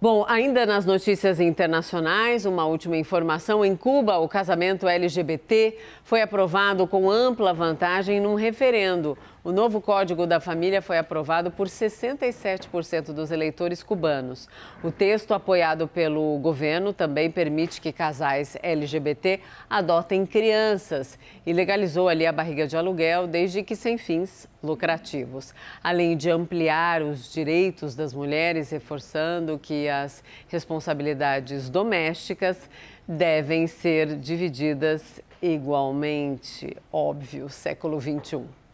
Bom, ainda nas notícias internacionais, uma última informação. Em Cuba, o casamento LGBT foi aprovado com ampla vantagem num referendo. O novo Código da Família foi aprovado por 67% dos eleitores cubanos. O texto, apoiado pelo governo, também permite que casais LGBT adotem crianças e legalizou ali a barriga de aluguel, desde que sem fins lucrativos. Além de ampliar os direitos das mulheres, reforçando que as responsabilidades domésticas devem ser divididas igualmente. Óbvio, século XXI.